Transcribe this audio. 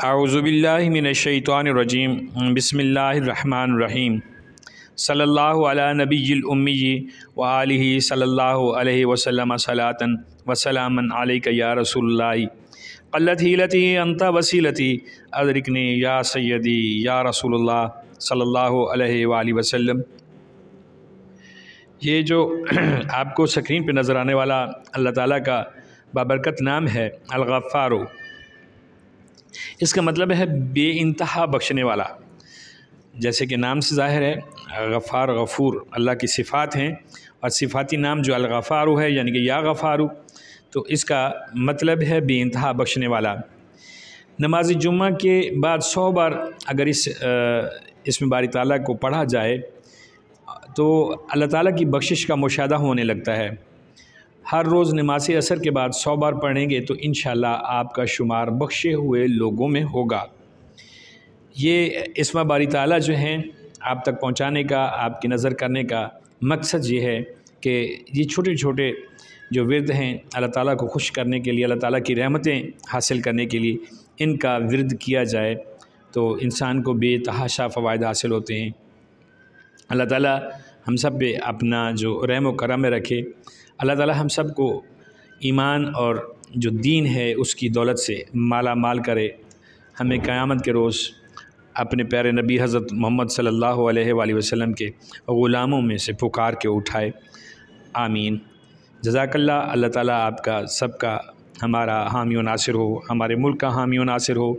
आउज़बिल्लिनशैतरजीम बसमीम सल्ला नबीमी वाल सल्ला वसलम सलातन वसलामन या रसोल्ला कल्लत हीलती अंता वसीलती अदरिकने या सैदी या रसूल सल्ला वसलम ये जो आपको स्क्रीन पर नज़र आने वाला अल्लाह ताला का बाबरकत नाम है अलगफ़ारो इसका मतलब है बे इंतहा बख्शने वाला जैसे कि नाम से ज़ाहिर है गफ़ार गफ़ूर अल्लाह की सिफ़ात हैं और सिफाती नाम जो अलगफ़ारू है यानी कि या गफ़ारू तो इसका मतलब है बे इंतहा बख्शने वाला नमाज जुम्मा के बाद सौ बार अगर इस इसमें बारी ताली को पढ़ा जाए तो अल्लाह ताली की बख्शिश का मुशाह होने लगता है हर रोज़ नमाज असर के बाद सौ बार पढ़ेंगे तो इन आपका शुमार बख्शे हुए लोगों में होगा ये इसमा बारी ताला जो हैं आप तक पहुंचाने का आपकी नज़र करने का मकसद ये है कि ये छोटे छोटे जो विरद हैं अल्लाह ताला को खुश करने के लिए अल्लाह ताला की रहमतें हासिल करने के लिए इनका विरद किया जाए तो इंसान को बेतहाशा फ़वाद हासिल होते हैं अल्लाह ताला हम सब पे अपना जो रहम करम रखे अल्लाह ताला हम सब को ईमान और जो दीन है उसकी दौलत से माला माल करे हमें क़यामत के रोज़ अपने प्यारे नबी हज़रत मोहम्मद सल्लल्लाहु अलैहि वसल्लम के ग़ुलामों में से पुकार के उठाए आमीन जजाकल्ला अल्लाह ताला आपका सबका हमारा हामी नासिर हो हमारे मुल्क का हामी नासिर हो